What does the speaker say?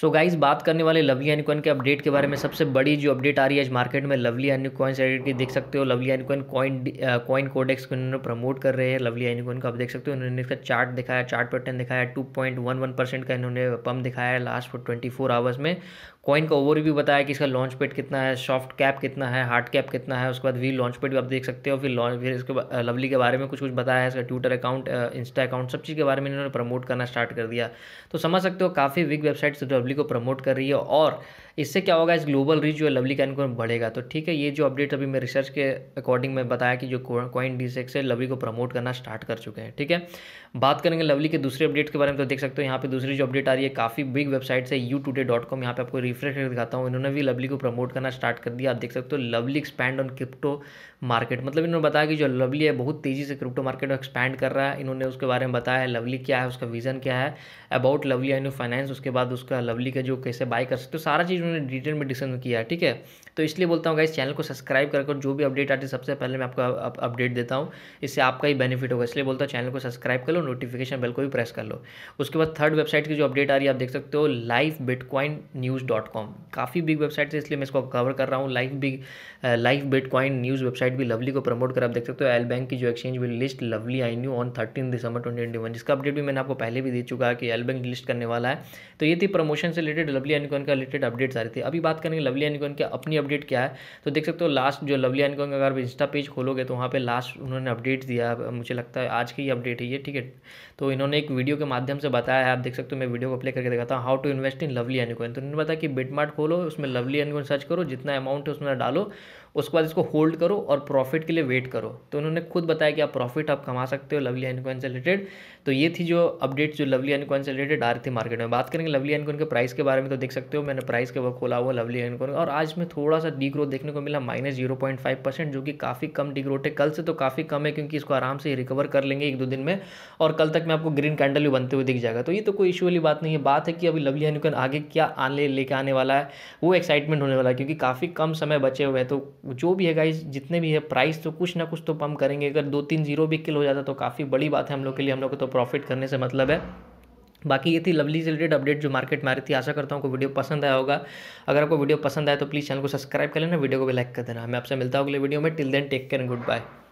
सो so guys बात करने वाले लवली एनिकॉइन के अपडेट के बारे में सबसे बड़ी जो अपडेट आ रही है आज मार्केट में लवली एनिकॉइन से की देख सकते हो lovely anycoin coin coin codex को इन्होंने प्रमोट कर रहे हैं लवली एनिकॉइन को आप देख सकते हो इन्होंने इसका चार्ट दिखाया चार्ट पैटर्न दिखाया two point one one percent का इन्होंने पम्प दिखाया है last four twenty four hours में कॉइन का ओवरव्यू बताया कि इसका लॉन्च पेट कितना है सॉफ्ट कैप कितना है हार्ड कैप कितना है उसके बाद वी लॉन्च पेट भी आप देख सकते हो फिर लॉन्च फिर इसके लवली के बारे में कुछ कुछ बताया है इसका ट्विटर अकाउंट इंस्टा अकाउंट सब चीज़ के बारे में इन्होंने प्रमोट करना स्टार्ट कर दिया तो समझ सकते हो काफ़ी विग वेबसाइट्स लवली को प्रमोट कर रही है और इससे क्या होगा इस ग्लोबल रीच जो है लवली कॉइन को बढ़ेगा तो ठीक है ये जो अपडेट अभी मैं रिसर्च के अकॉर्डिंग में बताया कि जो कॉइन डी सेक्स है लवली को प्रमोट करना स्टार्ट कर चुके हैं ठीक है बात करेंगे लवली के दूसरे अपडेट के बारे में तो देख सकते हो यहाँ पे दूसरी जो अपडेट आ रही है काफ़ी बिग वेबसाइट है यू टूडे डॉट कॉम यहाँ पर आपको रिफ्रेश कर दिखाता हूँ इन्होंने भी लवली को प्रमोट करना स्टार्ट कर दिया आप देख सकते हो lovely expand on crypto market मतलब इन्होंने बताया कि जो लवली है बहुत तेज़ी से क्रिप्टो मार्केट एक्सपैंड कर रहा है इन्होंने उसके बारे में बताया है लवली क्या है उसका विजन क्या है अबाउट लवली एंड फाइनेंस उसके बाद उसका लवली का जो कैसे बाय कर सकते हो तो सारा चीज़ उन्होंने डिटेल में डिस्कस किया है ठीक है तो इसलिए बोलता हूँ गाइस चैनल को सब्सक्राइब कर जो भी अपडेट आती है सबसे पहले मैं आपको अपडेट देता हूँ इससे आपका ही बेनिफिट होगा इसलिए बोलता हूँ चैनल को सब्सक्राइब कर लो नोटिफिकेशन बेल को भी प्रेस कर लो उसके बाद थर्ड वेबसाइट की जो अपडेट आ रही है आप देख सकते हो live bitcoin news dot com काफ़ी बिग वेबसाइट है इसलिए मैं इसको कवर कर रहा हूँ live big live bitcoin news website भी लवली को प्रमोट कर आप देख सकते हो एल बैंक की जो एक्सचेंज भी लिस्ट लवली आई new on thirteen December twenty जिसका अपडेट भी मैंने आपको पहले भी दे चुका है कि एल बैंक लिस्ट करने वाला है तो ये थी प्रमोशन सेक्शन से रिलेटेड लवली एनिकॉन का रिलेटेड अपडेट्स आ रहे थे अभी बात करेंगे लवली एनिकॉन के अपनी अपडेट क्या है तो देख सकते हो लास्ट जो लवली एनिकॉन का अगर आप इंस्टा पेज खोलोगे तो वहाँ पर लास्ट उन्होंने अपडेट दिया मुझे लगता है आज की ही अपडेट है ये ठीक है तो इन्होंने एक वीडियो के माध्यम से बताया है आप देख सकते हो मैं वीडियो को अपले करके दिखाता हूँ how to invest in lovely anycoin तो उन्होंने बताया कि बिटमार्ट खोलो उसमें लवली एनिकॉन सर्च करो जितना अमाउंट है उसमें डालो उसके बाद इसको होल्ड करो और प्रॉफिट के लिए वेट करो तो उन्होंने खुद बताया कि आप प्रॉफिट आप कमा सकते हो लवली एनकोइन से रिलेटेड तो ये थी जो अपडेट जो लवली एनकोइन से रिलेटेड आ रही थी मार्केट में बात करेंगे लवली एनकोइन के प्राइस के बारे में तो देख सकते हो मैंने प्राइस के वक्त खोला हुआ लवली एनकोन और आज में थोड़ा सा डी ग्रोथ देखने को मिला minus zero point five percent जो कि काफ़ी कम डी ग्रोथ है कल से तो काफ़ी कम है क्योंकि इसको आराम से रिकवर कर लेंगे एक दो दिन में और कल तक मैं आपको ग्रीन कैंडल भी बनते हुए दिख जाएगा तो ये तो कोई इशू वाली बात नहीं है बात है कि अभी लवली एनकोइन आगे क्या आने लेके आने वाला है वो एक्साइटमेंट होने वाला है क्योंकि काफ़ी कम समय बचे हुए हैं तो जो भी है गाइज जितने भी है प्राइस तो कुछ ना कुछ तो पम्प करेंगे अगर दो तीन जीरो भी किल हो जाता तो काफ़ी बड़ी बात है हम लोग के लिए हम लोग को तो प्रॉफिट करने से मतलब है बाकी ये थी लवली रिलेटेड अपडेट जो मार्केट में आ रही थी आशा करता हूँ आपको वीडियो पसंद आया होगा अगर आपको वीडियो पसंद आया तो प्लीज़ चैनल को सब्सक्राइब कर लेना वीडियो को भी लाइक कर देना मैं आपसे मिलता हूँ अगले वीडियो में till then take care good bye